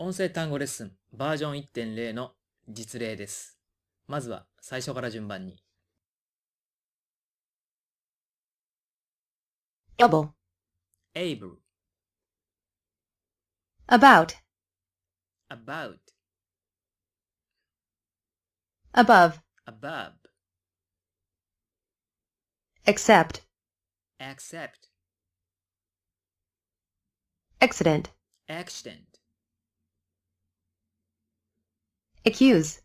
音声単語レッスンバージョン1.0の実例です。まずは最初から順番に。able, able, about, about, above, above, accept, accept, accident, accident, accuse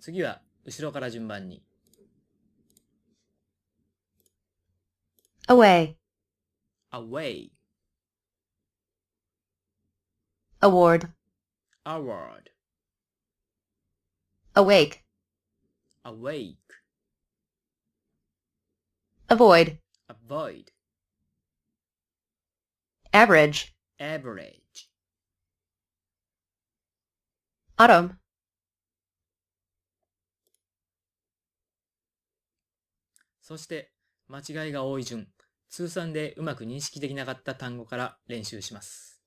次は後ろから順番に away away award award awake awake avoid avoid average average Autumn.「そして間違いが多い順通算でうまく認識できなかった単語から練習します」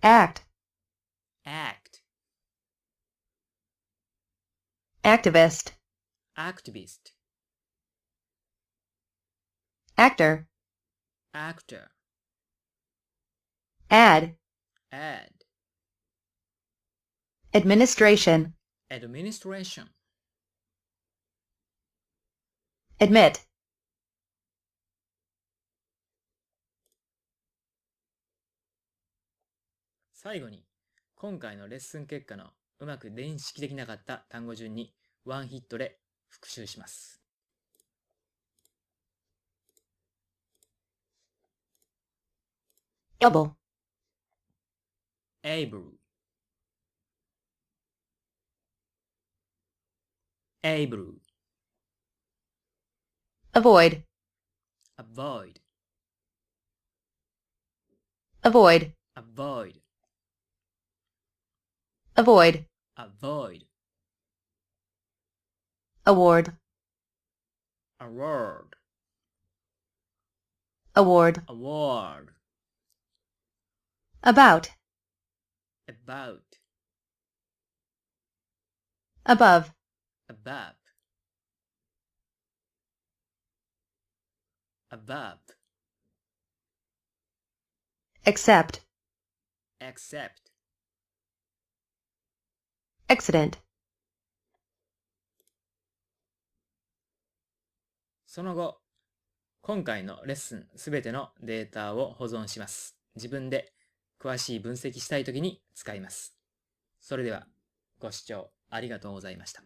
act act activist activist actor actor add add administration administration admit 最後に今回のレッスン結果のうまく電式できなかった単語順にワンヒットで復習します。double able able avoid avoid avoid avoid avoid avoid award award award award about about above above above accept accept accident その後、今回のレッスンすべてのデータを保存します。自分で詳しい分析したいときに使います。それでは、ご視聴ありがとうございました。